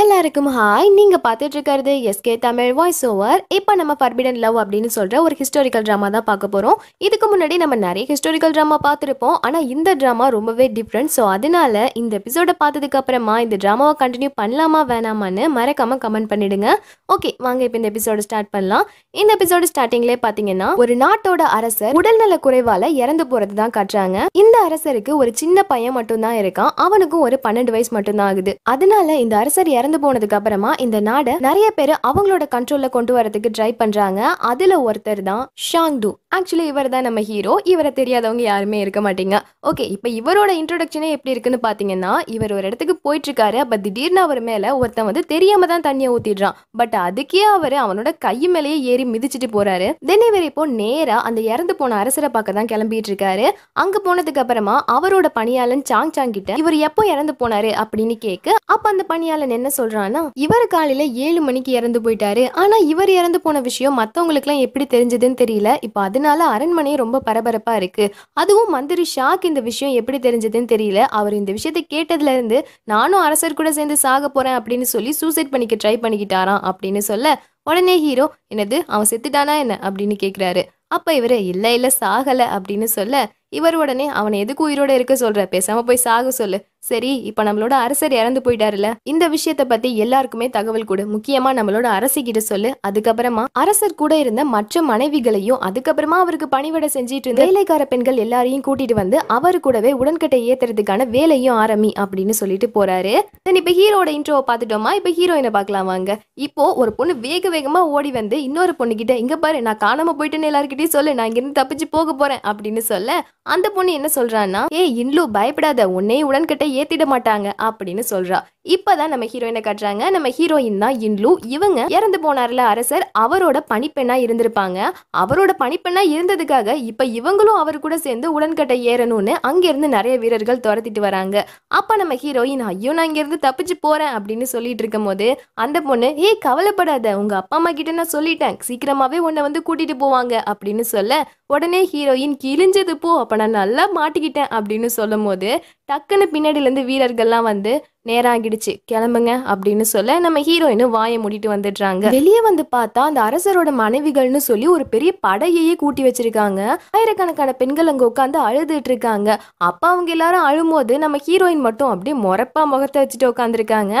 எல்லாருக்கும் ஹாய் நீங்கள் பார்த்துட்டு இருக்கிறது எஸ்கே தமிழ் வாய்ஸ் ஓவர் இப்போ நம்ம ஃபர்பிடன் லவ் அப்படின்னு சொல்கிற ஒரு ஹிஸ்டாரிக்கல் ட்ராமா தான் பார்க்க போகிறோம் இதுக்கு முன்னாடி நம்ம நிறைய ஹிஸ்டாரிக்கல் ட்ராமா பார்த்துருப்போம் ஆனால் இந்த ட்ராமா ரொம்பவே டிஃப்ரெண்ட் ஸோ அதனால இந்த எபிசோட பார்த்ததுக்கு அப்புறமா இந்த ட்ராமாவை கண்டினியூ பண்ணலாமா வேணாமான்னு மறக்காம கமெண்ட் பண்ணிடுங்க ஓகே வாங்க இப்போ இந்த எபிசோட ஸ்டார்ட் பண்ணலாம் இந்த எபிசோடு ஸ்டார்டிங்லே பார்த்தீங்கன்னா ஒரு நாட்டோட அரசர் உடல்நல குறைவால் இறந்து போகிறது தான் காட்டுறாங்க இந்த அரசருக்கு ஒரு சின்ன பையன் மட்டும்தான் இருக்கான் அவனுக்கும் ஒரு பன்னெண்டு வயசு மட்டும்தான் ஆகுது அதனால இந்த அரசர் இறந்து போனதுக்கு அப்புறமா இந்த நாடை நிறைய பேர் அவங்களோட கண்ட்ரோல்ல கொண்டு வரதுக்கு ட்ரை பண்றாங்க அதுல ஒருத்தர் தான் ஷாங்டு ஆக்சுவலி இவர் தான் நம்ம ஹீரோ இவரை தெரியாதவங்க யாருமே இருக்க மாட்டீங்க ஓகே இப்போ இவரோட இன்ட்ரோடக்ஷனே எப்படி இருக்குன்னு பாத்தீங்கன்னா இவர் ஒரு இடத்துக்கு போயிட்டு இருக்காரு அப்ப திடீர்னு அவர் மேல ஒருத்தன் வந்து தெரியாம தான் தண்ணியை ஊத்திடுறான் பட் அதுக்கே அவர் அவனோட கை மேலேயே ஏறி மிதிச்சிட்டு போறாரு தென் இவர் இப்போ நேரா அந்த இறந்து போன அரசரை பார்க்க தான் கிளம்பிட்டு இருக்காரு அங்க போனதுக்கு அப்புறமா அவரோட பணியாளன் சாங் சாங் கிட்ட இவர் எப்போ இறந்து போனாரு அப்படின்னு கேட்க அப்ப அந்த பணியாளன் என்ன என்ன சொல்றான்னா இவர் காலையில ஏழு மணிக்கு இறந்து போயிட்டாரு ஆனா இவர் இறந்து போன விஷயம் மத்தவங்களுக்கு எல்லாம் எப்படி தெரிஞ்சதுன்னு தெரியல இப்ப அதனால அரண்மனை ரொம்ப பரபரப்பா இருக்கு அதுவும் மந்திரி ஷாக் இந்த விஷயம் எப்படி தெரிஞ்சதுன்னு தெரியல அவர் இந்த விஷயத்தை கேட்டதுல இருந்து நானும் அரசர் கூட சேர்ந்து சாக போறேன் அப்படின்னு சொல்லி சூசைட் பண்ணிக்க ட்ரை பண்ணிக்கிட்டாராம் அப்படின்னு சொல்ல உடனே ஹீரோ என்னது அவன் செத்துட்டானா என்ன அப்படின்னு கேட்குறாரு அப்போ இவரு இல்லை இல்லை சாகலை அப்படின்னு சொல்ல இவர் உடனே அவனை எதுக்கு உயிரோட இருக்க சொல்கிற பேசாமல் போய் சாக சொல்லு சரி இப்ப நம்மளோட அரசர் இறந்து போயிட்டாருல இந்த விஷயத்த பத்தி எல்லாருக்குமே தகவல் கொடு முக்கியமா நம்மளோட அரசு கிட்ட சொல்லு அதுக்கப்புறமா அரசர் கூட இருந்த மற்ற மனைவிகளையும் அதுக்கப்புறமா அவருக்கு பணிவிட செஞ்சிட்டு இருந்த வேலைக்கார பெண்கள் எல்லாரையும் கூட்டிட்டு வந்து அவரு கூடவே உடன்கட்டை ஏத்துறதுக்கான வேலையும் ஆரம்பி அப்படின்னு சொல்லிட்டு போறாரு இப்ப ஹீரோட இன்ட்ரோவை பார்த்துட்டோமா இப்ப ஹீரோயினை பார்க்கலாம் வாங்க இப்போ ஒரு பொண்ணு வேக வேகமா ஓடி வந்து இன்னொரு பொண்ணு கிட்ட இங்க பாரு நான் காணாம போயிட்டேன்னு எல்லாருக்கிட்டையும் சொல்லு நான் இங்கிருந்து தப்பிச்சு போக போறேன் அப்படின்னு சொல்ல அந்த பொண்ணு என்ன சொல்றான்னா ஏ இன்லு பயப்படாத உன்னே உடன்கட்டை ஏத்திட மாட்டாங்க அப்படின்னு சொல்றா இப்போ தான் நம்ம ஹீரோயினை கட்டுறாங்க நம்ம ஹீரோயின் தான் இன்லு இவங்க இறந்து போனார்ல அரசர் அவரோட பணிப்பெண்ணா இருந்திருப்பாங்க அவரோட பணிப்பெண்ணா இருந்ததுக்காக இப்போ இவங்களும் அவர் கூட சேர்ந்து உடன்கட்டை ஏறணும்னு இருந்து நிறைய வீரர்கள் துரத்திட்டு வராங்க அப்ப நம்ம ஹீரோயின் ஐயோ நான் இங்கேருந்து தப்பிச்சு போகிறேன் அப்படின்னு சொல்லிட்டு இருக்கும் போது அந்த பொண்ணு ஏய் கவலைப்படாத உங்கள் அப்பா அம்மா கிட்ட நான் சொல்லிட்டேன் சீக்கிரமாகவே உன்னை வந்து கூட்டிட்டு போவாங்க அப்படின்னு சொல்ல உடனே ஹீரோயின் கிழிஞ்சது போ அப்போ நான் நல்லா மாட்டிக்கிட்டேன் அப்படின்னு சொல்லும் போது டக்குன்னு இருந்து வீரர்கள்லாம் வந்து நேரம் ஆகிடுச்சு கிளம்புங்க அப்படின்னு சொல்ல நம்ம ஹீரோயினும் வாயை முடிட்டு வந்துடுறாங்க வெளியே வந்து பார்த்தா அந்த அரசரோட மனைவிகள்னு சொல்லி ஒரு பெரிய படையையே கூட்டி வச்சிருக்காங்க ஆயிரக்கணக்கான பெண்கள் அங்க உட்காந்து அழுதுட்டு இருக்காங்க அப்ப அவங்க எல்லாரும் அழும்போது நம்ம ஹீரோயின் மட்டும் அப்படியே முறப்பா முகத்தை வச்சுட்டு உட்காந்துருக்காங்க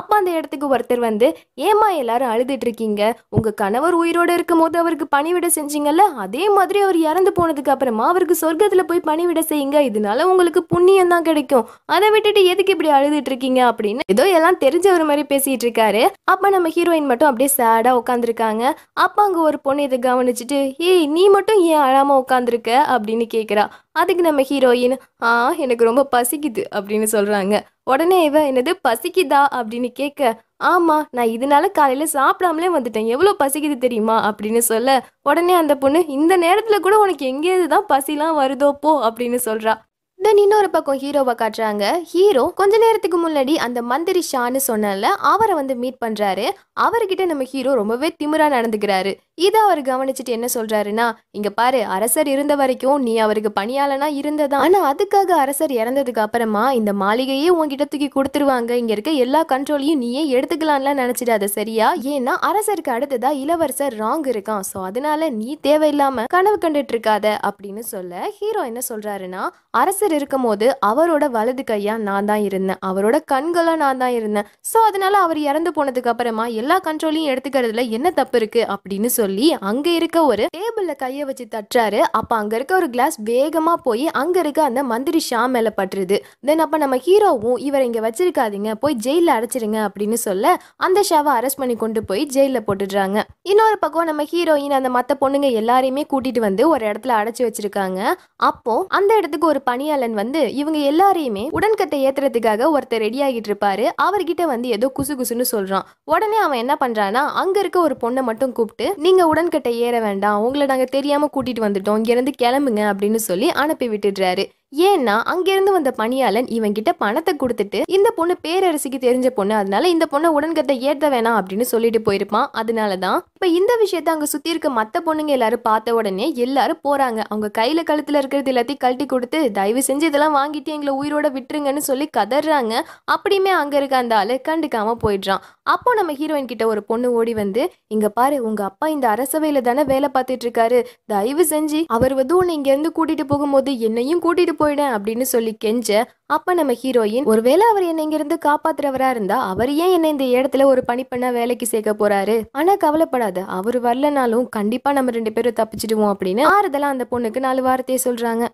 அப்ப அந்த இடத்துக்கு ஒருத்தர் வந்து ஏமா எல்லாரும் அழுதுட்டு இருக்கீங்க உங்க கணவர் உயிரோட இருக்கும் போது அவருக்கு பணிவிட செஞ்சீங்கல்ல அதே மாதிரி அவர் இறந்து போனதுக்கு அப்புறமா அவருக்கு சொர்க்கத்துல போய் பணிவிட செய்யுங்க இதனால உங்களுக்கு புண்ணியம் தான் கிடைக்கும் அதை விட்டுட்டு எதுக்கு இப்படி அழுதுட்டு இருக்கீங்க இருக்கீங்க அப்படின்னு ஏதோ எல்லாம் தெரிஞ்சவர் மாதிரி பேசிட்டு இருக்காரு அப்ப நம்ம ஹீரோயின் மட்டும் அப்படியே சேடா உட்காந்துருக்காங்க அப்ப அங்க ஒரு பொண்ணு இதை கவனிச்சுட்டு ஏய் நீ மட்டும் ஏன் அழாம உட்காந்துருக்க அப்படின்னு கேக்குறா அதுக்கு நம்ம ஹீரோயின் ஆ எனக்கு ரொம்ப பசிக்குது அப்படின்னு சொல்கிறாங்க உடனே இவ என்னது பசிக்குதா அப்படின்னு கேட்க ஆமாம் நான் இதனால காலையில் சாப்பிடாமலே வந்துட்டேன் எவ்வளோ பசிக்குது தெரியுமா அப்படின்னு சொல்ல உடனே அந்த பொண்ணு இந்த நேரத்தில் கூட உனக்கு எங்கேருந்து தான் பசிலாம் வருதோ போ அப்படின்னு சொல்கிறா தென் இன்னொரு பக்கம் ஹீரோவை காட்டுறாங்க ஹீரோ கொஞ்ச நேரத்துக்கு முன்னாடி அந்த மந்திரி ஷான்னு சொன்னால அவரை வந்து மீட் பண்றாரு அவர்கிட்ட நம்ம ஹீரோ ரொம்பவே திமிரா நடந்துக்கிறாரு இதை அவர் கவனிச்சுட்டு என்ன சொல்றாருன்னா இங்க பாரு அரசர் இருந்த வரைக்கும் நீ அவருக்கு பணியாளனா இருந்ததான் ஆனா அதுக்காக அரசர் இறந்ததுக்கு அப்புறமா இந்த மாளிகையே உங்ககிட்ட தூக்கி கொடுத்துருவாங்க இங்க இருக்க எல்லா கண்ட்ரோலையும் நீயே எடுத்துக்கலாம்லாம் நினைச்சிடாத சரியா ஏன்னா அரசருக்கு அடுத்ததா இளவரசர் ராங் இருக்கான் ஸோ அதனால நீ தேவையில்லாம கனவு கண்டுட்டு இருக்காத அப்படின்னு சொல்ல ஹீரோ என்ன சொல்றாருன்னா அரசர் இருக்கும் போது அவரோட வலது கையா நான் தான் இருந்தேன் அவரோட கண்களா நான் தான் இருந்தேன் ஸோ அதனால அவர் இறந்து போனதுக்கு அப்புறமா எல்லா கண்ட்ரோலையும் எடுத்துக்கிறதுல என்ன தப்பு இருக்கு அப்படின்னு சொல்லி சொல்லி அங்க இருக்க ஒரு டேபிள்ல கைய வச்சு தட்டுறாரு அப்ப அங்க இருக்க ஒரு கிளாஸ் வேகமா போய் அங்க இருக்க அந்த மந்திரி ஷா மேல பட்டுருது தென் அப்ப நம்ம ஹீரோவும் இவர் இங்க வச்சிருக்காதீங்க போய் ஜெயில அடைச்சிருங்க அப்படின்னு சொல்ல அந்த ஷாவை அரெஸ்ட் பண்ணி கொண்டு போய் ஜெயில போட்டுடுறாங்க இன்னொரு பக்கம் நம்ம ஹீரோயின் அந்த மத்த பொண்ணுங்க எல்லாரையுமே கூட்டிட்டு வந்து ஒரு இடத்துல அடைச்சு வச்சிருக்காங்க அப்போ அந்த இடத்துக்கு ஒரு பணியாளன் வந்து இவங்க எல்லாரையுமே உடன்கட்டை ஏத்துறதுக்காக ஒருத்தர் ரெடி ஆகிட்டு இருப்பாரு அவர்கிட்ட வந்து ஏதோ குசு குசுன்னு சொல்றான் உடனே அவன் என்ன பண்றான்னா அங்க இருக்க ஒரு பொண்ணை மட்டும் கூப்பிட்டு நீங்க நீங்கள் உடன்கட்டை ஏற வேண்டாம் உங்களை நாங்கள் தெரியாமல் கூட்டிகிட்டு வந்துட்டோம் இங்கேருந்து கிளம்புங்க அப்படின்னு சொல்லி அனுப்பி விட்டுடுறாரு ஏன்னா அங்கிருந்து வந்த பணியாளன் கிட்ட பணத்தை கொடுத்துட்டு இந்த பொண்ணு பேரரசிக்கு தெரிஞ்ச பொண்ணு அதனால இந்த பொண்ணை உடன்கட்டை ஏற்ற வேணாம் அப்படின்னு சொல்லிட்டு போயிருப்பான் அதனாலதான் இப்ப இப்போ இந்த விஷயத்த அங்க சுத்தி இருக்க மத்த பொண்ணுங்க எல்லாரும் பார்த்த உடனே எல்லாரும் போறாங்க அவங்க கையில் கழுத்துல இருக்கிறது எல்லாத்தையும் கழட்டி கொடுத்து தயவு செஞ்சு இதெல்லாம் வாங்கிட்டு எங்களை உயிரோட விட்டுருங்கன்னு சொல்லி கதறாங்க அப்படியுமே அங்க இருக்க அந்த ஆளு கண்டுக்காம போயிடுறான் அப்போ நம்ம ஹீரோயின் கிட்ட ஒரு பொண்ணு ஓடி வந்து இங்க பாரு உங்க அப்பா இந்த அரசவையில தானே வேலை பார்த்துட்டு இருக்காரு தயவு செஞ்சு அவர் வந்து உன்னை இங்க இருந்து கூட்டிட்டு போகும்போது என்னையும் கூட்டிட்டு போயிடேன் அப்படின்னு சொல்லி கெஞ்ச அப்ப நம்ம ஹீரோயின் ஒருவேளை அவர் என்னை இங்க இருந்து காப்பாத்துறவரா இருந்தா அவர் ஏன் என்ன இந்த இடத்துல ஒரு பணி பண்ண வேலைக்கு சேர்க்க போறாரு ஆனா கவலைப்படாத அவர் வரலனாலும் கண்டிப்பா நம்ம ரெண்டு பேரும் தப்பிச்சிடுவோம் அப்படின்னு ஆறுதலா அந்த பொண்ணுக்கு நாலு வாரத்தையே சொல்றாங்க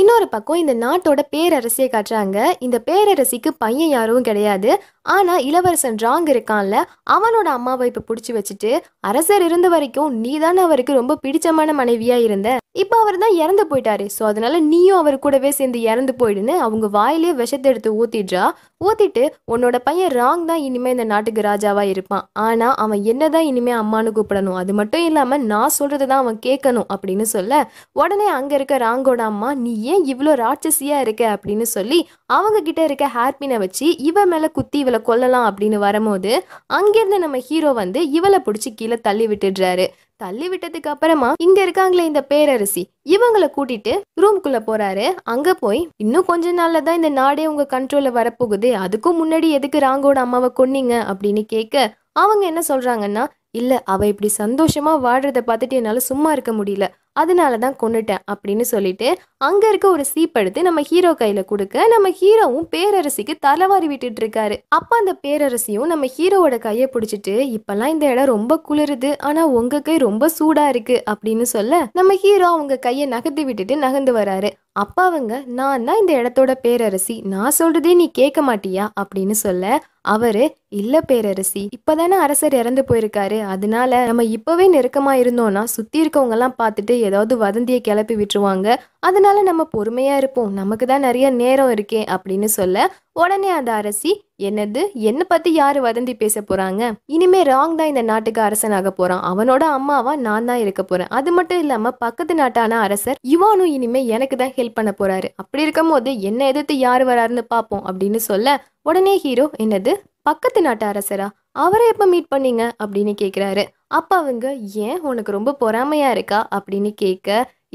இன்னொரு பக்கம் இந்த நாட்டோட பேரரசியை காட்டுறாங்க இந்த பேரரசிக்கு பையன் யாரும் கிடையாது ஆனால் இளவரசன் ராங் இருக்கான்ல அவனோட அம்மாவை இப்போ பிடிச்சி வச்சுட்டு அரசர் இருந்த வரைக்கும் நீ தானே அவருக்கு ரொம்ப பிடிச்சமான மனைவியாக இருந்த இப்போ அவர் தான் இறந்து போயிட்டாரு ஸோ அதனால நீயும் அவர் கூடவே சேர்ந்து இறந்து போயிடுன்னு அவங்க வாயிலே விஷத்தை எடுத்து ஊத்திடுறா ஊத்திட்டு உன்னோட பையன் ராங் தான் இனிமேல் இந்த நாட்டுக்கு ராஜாவாக இருப்பான் ஆனால் அவன் என்னதான் இனிமே இனிமேல் அம்மானு கூப்பிடணும் அது மட்டும் இல்லாமல் நான் சொல்கிறது தான் அவன் கேட்கணும் அப்படின்னு சொல்ல உடனே அங்கே இருக்க ராங்கோட அம்மா நீ ஏன் இவ்வளோ ராட்சசியாக இருக்க அப்படின்னு சொல்லி அவங்க கிட்ட இருக்க ஹேர்பினை வச்சு இவ மேலே குத்தி இவளை கொல்லலாம் அப்படின்னு வரும்போது அங்கேருந்து நம்ம ஹீரோ வந்து இவளை பிடிச்சி கீழே தள்ளி விட்டுடுறாரு தள்ளி விட்டதுக்கு அப்புறமா இங்க இருக்காங்களே இந்த பேரரசி இவங்களை கூட்டிட்டு ரூம்குள்ள போறாரு அங்க போய் இன்னும் கொஞ்ச நாள்ல தான் இந்த நாடே உங்க கண்ட்ரோல்ல வரப்போகுது அதுக்கும் முன்னாடி எதுக்கு ராங்கோட அம்மாவை கொன்னீங்க அப்படின்னு கேட்க அவங்க என்ன சொல்றாங்கன்னா இல்ல அவ இப்படி சந்தோஷமா வாடுறத பார்த்துட்டு என்னால சும்மா இருக்க முடியல அதனால தான் கொண்டுட்டேன் அப்படின்னு சொல்லிட்டு அங்கே இருக்க ஒரு சீப்படுத்து நம்ம ஹீரோ கையில் கொடுக்க நம்ம ஹீரோவும் பேரரசிக்கு தலைவாரி விட்டுட்டு இருக்காரு அப்போ அந்த பேரரசியும் நம்ம ஹீரோவோட கையை பிடிச்சிட்டு இப்போல்லாம் இந்த இடம் ரொம்ப குளிருது ஆனால் உங்க கை ரொம்ப சூடாக இருக்கு அப்படின்னு சொல்ல நம்ம ஹீரோ அவங்க கையை நகர்த்தி விட்டுட்டு நகர்ந்து வராரு அப்பா அவங்க நான் தான் இந்த இடத்தோட பேரரசி நான் சொல்றதே நீ கேட்க மாட்டியா அப்படின்னு சொல்ல அவரு இல்ல பேரரசி இப்பதானே அரசர் இறந்து போயிருக்காரு அதனால நம்ம இப்பவே நெருக்கமா இருந்தோம்னா சுத்தி இருக்கவங்க எல்லாம் பார்த்துட்டு ஏதாவது வதந்தியை கிளப்பி விட்டுருவாங்க அதனால நம்ம பொறுமையா இருப்போம் நமக்கு தான் நிறைய நேரம் இருக்கே அப்படின்னு சொல்ல உடனே அந்த அரசி என்னது என்னை பத்தி யாரு வதந்தி பேச போறாங்க இனிமே ராங் தான் இந்த நாட்டுக்கு அரசனாக போறான் அவனோட அம்மாவா நான் தான் இருக்க போறேன் அது மட்டும் இல்லாமல் பக்கத்து நாட்டான அரசர் இவானும் இனிமே எனக்கு தான் ஹெல்ப் பண்ண போறாரு அப்படி இருக்கும் போது என்னை எதிர்த்து யார் வராருன்னு பார்ப்போம் அப்படின்னு சொல்ல உடனே ஹீரோ என்னது பக்கத்து நாட்டு அரசரா அவரை எப்போ மீட் பண்ணீங்க அப்படின்னு கேட்குறாரு அப்போ அவங்க ஏன் உனக்கு ரொம்ப பொறாமையாக இருக்கா அப்படின்னு கேட்க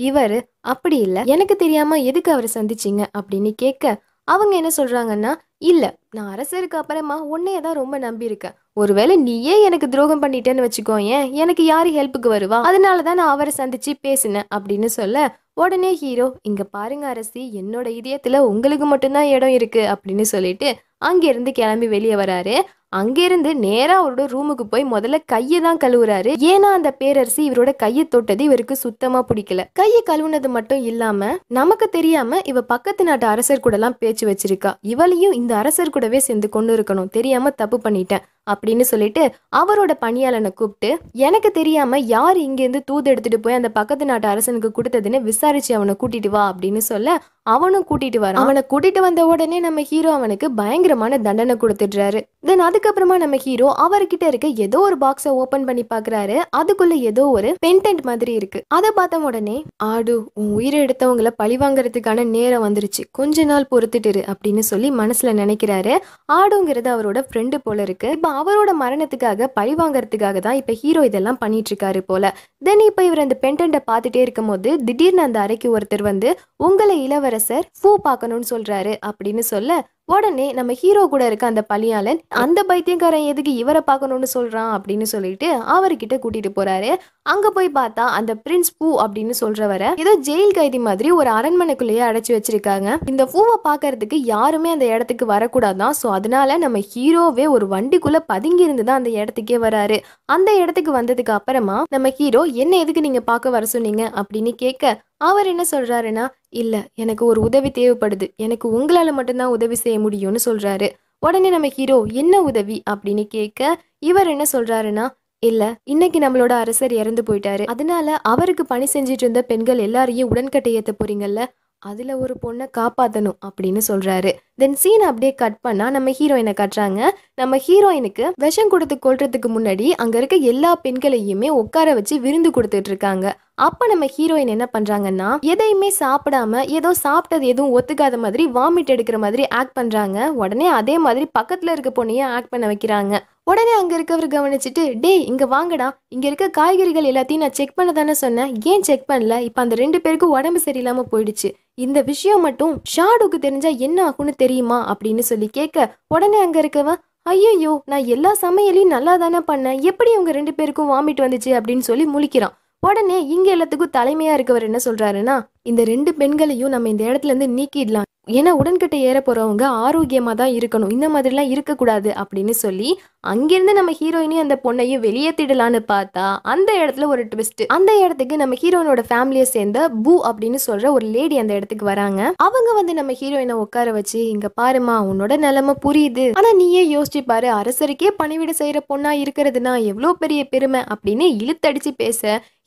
இவர் அப்படி இல்லை எனக்கு தெரியாமல் எதுக்கு அவரை சந்திச்சிங்க அப்படின்னு கேட்க அவங்க என்ன சொல்கிறாங்கன்னா இல்லை நான் அரசருக்கு அப்புறமா உன்னையே தான் ரொம்ப நம்பியிருக்கேன் ஒருவேளை நீயே எனக்கு துரோகம் பண்ணிட்டேன்னு வச்சுக்கோ ஏன் எனக்கு யார் ஹெல்ப்புக்கு வருவா அதனால தான் நான் அவரை சந்திச்சு பேசினேன் அப்படின்னு சொல்ல உடனே ஹீரோ இங்கே பாருங்க அரசி என்னோட இதயத்தில் உங்களுக்கு மட்டும்தான் இடம் இருக்குது அப்படின்னு சொல்லிட்டு அங்கேருந்து கிளம்பி வெளியே வராரு அங்கிருந்து நேரா அவரோட ரூமுக்கு போய் முதல்ல கையை தான் கழுவுறாரு ஏன்னா அந்த பேரரசி இவரோட கையை தொட்டது இவருக்கு சுத்தமா பிடிக்கல கையை கழுவுனது மட்டும் இல்லாம நமக்கு தெரியாம இவ பக்கத்து நாட்டு அரசர் கூட எல்லாம் பேச்சு வச்சிருக்கா இவளையும் இந்த அரசர் கூடவே சேர்ந்து கொண்டு இருக்கணும் தெரியாம தப்பு பண்ணிட்டேன் அப்படின்னு சொல்லிட்டு அவரோட பணியாளனை கூப்பிட்டு எனக்கு தெரியாம யார் இங்கேருந்து தூது எடுத்துட்டு போய் அந்த பக்கத்து நாட்டு அரசனுக்கு கொடுத்ததுன்னு விசாரிச்சு அவனை கூட்டிட்டு வா அப்படின்னு சொல்ல அவனும் கூட்டிட்டு வரான் அவனை கூட்டிட்டு வந்த உடனே நம்ம ஹீரோ அவனுக்கு பயங்கரமான தண்டனை கொடுத்துடுறாரு தென் அதுக்கப்புறமா நம்ம ஹீரோ அவர்கிட்ட இருக்க ஏதோ ஒரு பாக்ஸை ஓபன் பண்ணி பாக்குறாரு அதுக்குள்ள ஏதோ ஒரு பென்டென்ட் மாதிரி இருக்கு அதை பார்த்த உடனே ஆடு உன் உயிரை எடுத்தவங்களை பழி வாங்குறதுக்கான நேரம் வந்துருச்சு கொஞ்ச நாள் பொறுத்துட்டுரு அப்படின்னு சொல்லி மனசுல நினைக்கிறாரு ஆடுங்கிறது அவரோட ஃப்ரெண்டு போல இருக்கு இப்ப அவரோட மரணத்துக்காக பழி வாங்கறதுக்காக தான் இப்போ ஹீரோ இதெல்லாம் பண்ணிட்டு இருக்காரு போல தென் இப்போ இவர் அந்த பெண்டன்ட்டை பார்த்துட்டே இருக்கும் போது திடீர்னு அந்த அறைக்கு ஒருத்தர் வந்து உங்களை இளவரசர் ஃபூ பார்க்கணும்னு சொல்றாரு அப்படின்னு சொல்ல உடனே நம்ம ஹீரோ கூட இருக்க அந்த பலியாளன் அந்த பைத்தியக்காரன் எதுக்கு இவரை பார்க்கணும்னு சொல்கிறான் அப்படின்னு சொல்லிட்டு அவர்கிட்ட கூட்டிகிட்டு போகிறாரு அங்கே போய் பார்த்தா அந்த பிரின்ஸ் பூ அப்படின்னு சொல்றவர ஏதோ ஜெயில் கைதி மாதிரி ஒரு அரண்மனைக்குள்ளேயே அடைச்சி வச்சிருக்காங்க இந்த பூவை பார்க்கறதுக்கு யாருமே அந்த இடத்துக்கு வரக்கூடாதான் ஸோ அதனால நம்ம ஹீரோவே ஒரு வண்டிக்குள்ளே பதுங்கி இருந்து தான் அந்த இடத்துக்கே வராரு அந்த இடத்துக்கு வந்ததுக்கு அப்புறமா நம்ம ஹீரோ என்ன எதுக்கு நீங்கள் பார்க்க வர சொன்னீங்க அப்படின்னு கேட்க அவர் என்ன சொல்கிறாருன்னா இல்லை எனக்கு ஒரு உதவி தேவைப்படுது எனக்கு உங்களால் மட்டும்தான் உதவி செய்ய முடியும்னு சொல்கிறாரு உடனே நம்ம ஹீரோ என்ன உதவி அப்படின்னு கேட்க இவர் என்ன சொல்கிறாருன்னா இல்ல இன்னைக்கு நம்மளோட அரசர் இறந்து போயிட்டாரு அதனால அவருக்கு பணி செஞ்சிட்டு இருந்த பெண்கள் எல்லாரையும் உடன்கட்டை ஏத்த போறீங்கல்ல அதில் ஒரு பொண்ணை காப்பாற்றணும் அப்படின்னு சொல்கிறாரு தென் சீன் அப்படியே கட் பண்ணால் நம்ம ஹீரோயினை கட்டுறாங்க நம்ம ஹீரோயினுக்கு விஷம் கொடுத்து கொள்றதுக்கு முன்னாடி அங்கே இருக்க எல்லா பெண்களையுமே உட்கார வச்சு விருந்து கொடுத்துட்டு இருக்காங்க அப்போ நம்ம ஹீரோயின் என்ன பண்ணுறாங்கன்னா எதையுமே சாப்பிடாம ஏதோ சாப்பிட்டது எதுவும் ஒத்துக்காத மாதிரி வாமிட் எடுக்கிற மாதிரி ஆக்ட் பண்ணுறாங்க உடனே அதே மாதிரி பக்கத்தில் இருக்க பொண்ணையும் ஆக்ட் பண்ண வைக்கிறாங்க உடனே அங்கே இருக்கவர் கவனிச்சுட்டு டே இங்கே வாங்கடா இங்கே இருக்க காய்கறிகள் எல்லாத்தையும் நான் செக் பண்ண தானே சொன்னேன் ஏன் செக் பண்ணல இப்போ அந்த ரெண்டு பேருக்கும் உடம்பு சரியில்லாமல் போயிடுச்சு இந்த விஷயம் மட்டும் ஷாடுக்கு தெரிஞ்சா என்ன ஆகும்னு தெரியுமா அப்படின்னு சொல்லி கேட்க உடனே அங்கே இருக்கவன் ஐயோ நான் எல்லா சமையலையும் நல்லா தானே பண்ணேன் எப்படி அவங்க ரெண்டு பேருக்கும் வாமிட் வந்துச்சு அப்படின்னு சொல்லி முழிக்கிறான் உடனே இங்கே எல்லாத்துக்கும் தலைமையாக இருக்கவர் என்ன சொல்கிறாருன்னா இந்த ரெண்டு பெண்களையும் நம்ம இந்த இடத்துல இருந்து நீக்கிடலாம் ஏன்னா உடன்கட்டை ஏற போகிறவங்க ஆரோக்கியமாக தான் இருக்கணும் இந்த மாதிரிலாம் இருக்கக்கூடாது அப்படின்னு சொல்லி அங்கேருந்து நம்ம ஹீரோயினையும் அந்த பொண்ணையும் வெளியே திடலான்னு பார்த்தா அந்த இடத்துல ஒரு ட்விஸ்ட் அந்த இடத்துக்கு நம்ம ஹீரோயினோட ஃபேமிலியை சேர்ந்த பூ அப்படின்னு சொல்ற ஒரு லேடி அந்த இடத்துக்கு வராங்க அவங்க வந்து நம்ம ஹீரோயினை உட்கார வச்சு இங்க பாருமா உன்னோட நிலைமை புரியுது ஆனா நீயே யோசிச்சு பாரு அரசருக்கே பணிவிட செய்யற பொண்ணா இருக்கிறதுனா எவ்வளோ பெரிய பெருமை அப்படின்னு இழுத்தடிச்சு பேச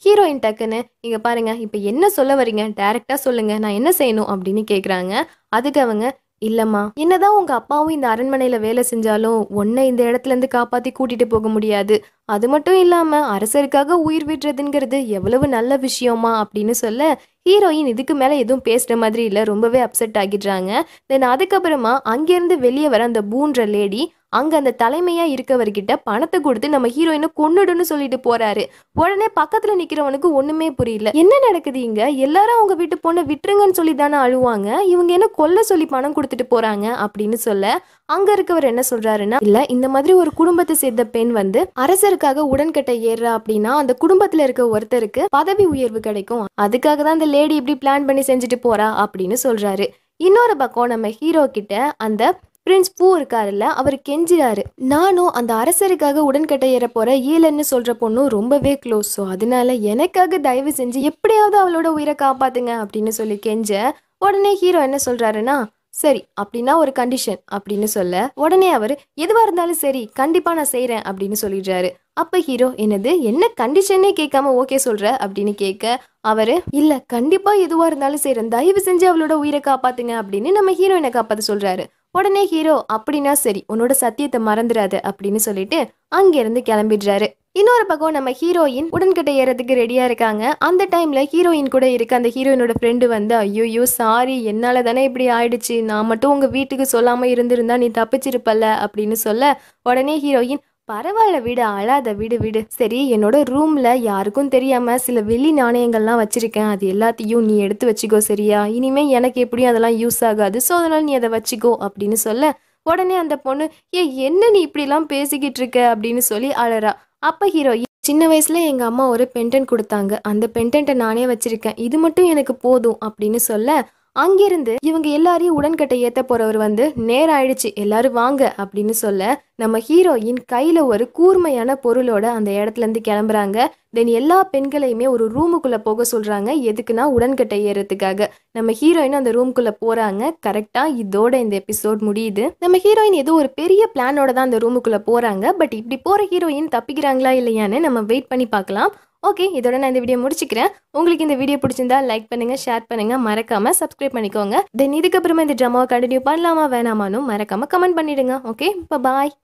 ஹீரோயின் டக்குன்னு நீங்கள் பாருங்கள் இப்போ என்ன சொல்ல வரீங்க டேரெக்டாக சொல்லுங்கள் நான் என்ன செய்யணும் அப்படின்னு கேட்குறாங்க அதுக்கு அவங்க இல்லைம்மா என்னதான் உங்கள் அப்பாவும் இந்த அரண்மனையில் வேலை செஞ்சாலும் உன்னை இந்த இடத்துலேருந்து காப்பாற்றி கூட்டிகிட்டு போக முடியாது அது மட்டும் இல்லாமல் அரசருக்காக உயிர் விடுறதுங்கிறது எவ்வளவு நல்ல விஷயமா அப்படின்னு சொல்ல ஹீரோயின் இதுக்கு மேலே எதுவும் பேசுகிற மாதிரி இல்லை ரொம்பவே அப்செட் ஆகிடுறாங்க தென் அதுக்கப்புறமா அங்கேருந்து வெளியே வர அந்த பூன்ற லேடி அங்கே அந்த தலைமையாக இருக்கவர்கிட்ட பணத்தை கொடுத்து நம்ம ஹீரோயினை கொன்னுடுன்னு சொல்லிட்டு போறாரு உடனே பக்கத்தில் நிற்கிறவனுக்கு ஒன்றுமே புரியல என்ன நடக்குது இங்கே எல்லாரும் அவங்க வீட்டு பொண்ணை விட்டுருங்கன்னு சொல்லி தானே அழுவாங்க இவங்க என்ன கொல்ல சொல்லி பணம் கொடுத்துட்டு போறாங்க அப்படின்னு சொல்ல அங்கே இருக்கவர் என்ன சொல்றாருன்னா இல்லை இந்த மாதிரி ஒரு குடும்பத்தை சேர்ந்த பெண் வந்து அரசருக்காக உடன்கட்டை ஏறுறா அப்படின்னா அந்த குடும்பத்தில் இருக்க ஒருத்தருக்கு பதவி உயர்வு கிடைக்கும் அதுக்காக தான் அந்த லேடி இப்படி பிளான் பண்ணி செஞ்சுட்டு போறா அப்படின்னு சொல்றாரு இன்னொரு பக்கம் நம்ம ஹீரோ கிட்ட அந்த பிரின்ஸ் பூ இருக்காருல்ல அவர் கெஞ்சிறாரு நானும் அந்த அரசருக்காக உடன்கட்டை ஏற போற ஈலன்னு சொல்ற பொண்ணும் ரொம்பவே க்ளோஸ் ஸோ அதனால எனக்காக தயவு செஞ்சு எப்படியாவது அவளோட உயிரை காப்பாத்துங்க அப்படின்னு சொல்லி கெஞ்ச உடனே ஹீரோ என்ன சொல்றாருன்னா சரி அப்படின்னா ஒரு கண்டிஷன் அப்படின்னு சொல்ல உடனே அவர் எதுவாக இருந்தாலும் சரி கண்டிப்பாக நான் செய்கிறேன் அப்படின்னு சொல்லிடுறாரு அப்போ ஹீரோ என்னது என்ன கண்டிஷனே கேட்காம ஓகே சொல்கிற அப்படின்னு கேட்க அவர் இல்லை கண்டிப்பாக எதுவாக இருந்தாலும் செய்கிறேன் தயவு செஞ்சு அவளோட உயிரை காப்பாத்துங்க அப்படின்னு நம்ம ஹீரோயினை காப்பாற்ற சொல்கிறாரு உடனே ஹீரோ அப்படின்னா சரி உன்னோட சத்தியத்தை மறந்துடாத அப்படின்னு சொல்லிட்டு அங்கேருந்து கிளம்பிடுறாரு இன்னொரு பக்கம் நம்ம ஹீரோயின் உடன்கிட்ட ஏறதுக்கு ரெடியாக இருக்காங்க அந்த டைமில் ஹீரோயின் கூட இருக்க அந்த ஹீரோயினோட ஃப்ரெண்டு வந்து ஐயோயோ சாரி என்னால் தானே இப்படி ஆயிடுச்சு நான் மட்டும் உங்கள் வீட்டுக்கு சொல்லாமல் இருந்திருந்தா நீ தப்பிச்சிருப்பல்ல அப்படின்னு சொல்ல உடனே ஹீரோயின் பரவாயில்ல வீடு அழாத வீடு வீடு சரி என்னோட ரூமில் யாருக்கும் தெரியாமல் சில வெள்ளி நாணயங்கள்லாம் வச்சுருக்கேன் அது எல்லாத்தையும் நீ எடுத்து வச்சுக்கோ சரியா இனிமேல் எனக்கு எப்படியும் அதெல்லாம் யூஸ் ஆகாது ஸோ அதனால் நீ அதை வச்சுக்கோ அப்படின்னு சொல்ல உடனே அந்த பொண்ணு ஏ என்ன நீ இப்படிலாம் பேசிக்கிட்டு இருக்க அப்படின்னு சொல்லி அழறா அப்போ ஹீரோ சின்ன வயசுல எங்கள் அம்மா ஒரு பென்டன் கொடுத்தாங்க அந்த பென்டன்ட்டை நானே வச்சுருக்கேன் இது மட்டும் எனக்கு போதும் அப்படின்னு சொல்ல அங்கிருந்து இவங்க எல்லாரையும் உடன்கட்டை ஏத்த போறவர் வந்து நேரம் ஆயிடுச்சு எல்லாரும் வாங்க அப்படின்னு சொல்ல நம்ம ஹீரோயின் கையில ஒரு கூர்மையான பொருளோட அந்த இடத்துல இருந்து கிளம்புறாங்க தென் எல்லா பெண்களையுமே ஒரு ரூமுக்குள்ள போக சொல்றாங்க எதுக்குன்னா உடன்கட்டை ஏறதுக்காக நம்ம ஹீரோயின் அந்த ரூமுக்குள்ள போறாங்க கரெக்டா இதோட இந்த எபிசோட் முடியுது நம்ம ஹீரோயின் ஏதோ ஒரு பெரிய பிளானோட தான் அந்த ரூமுக்குள்ள போறாங்க பட் இப்படி போற ஹீரோயின் தப்பிக்கிறாங்களா இல்லையான்னு நம்ம வெயிட் பண்ணி பார்க்கலாம் ஓகே இதோட நான் இந்த வீடியோ முடிச்சுக்கிறேன் உங்களுக்கு இந்த வீடியோ பிடிச்சிருந்தா லைக் பண்ணுங்க ஷேர் பண்ணுங்க மறக்காமல் சப்ஸ்கிரைப் பண்ணிக்கோங்க தென் இதுக்கப்புறமா இந்த ட்ராமாவை கண்டினியூ பண்ணலாமா வேணாமானும் மறக்காம கமெண்ட் பண்ணிடுங்க ஓகே இப்போ பாய்